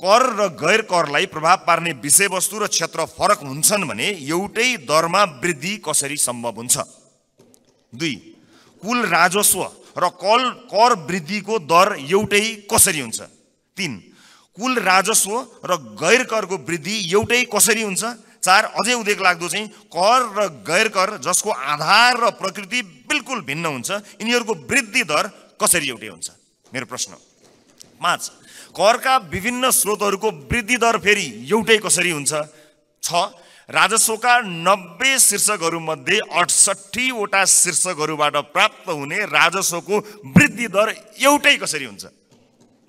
कर र गैर करलाई प्रभाव पार्ने विषयवस्तु र क्षेत्र फरक हुन्छन् भने एउटै दरमा वृद्धि कसरी सम्भव हुन्छ दुई कुल राजस्व र कल कर वृद्धिको दर एउटै कसरी हुन्छ तिन कुल राजस्व र गैर करको वृद्धि एउटै कसरी हुन्छ चार अझै उदेक लाग्दो चाहिँ कर र गैर कर जसको आधार र प्रकृति बिल्कुल भिन्न हुन्छ यिनीहरूको वृद्धि दर कसरी एउटै हुन्छ मेरो प्रश्न पाँच करका विभिन्न स्रोतहरूको वृद्धि दर फेरि एउटै कसरी हुन्छ छ राजस्वका नब्बे शीर्षकहरूमध्ये अठसट्ठीवटा शीर्षकहरूबाट प्राप्त हुने राजस्वको वृद्धि दर एउटै कसरी हुन्छ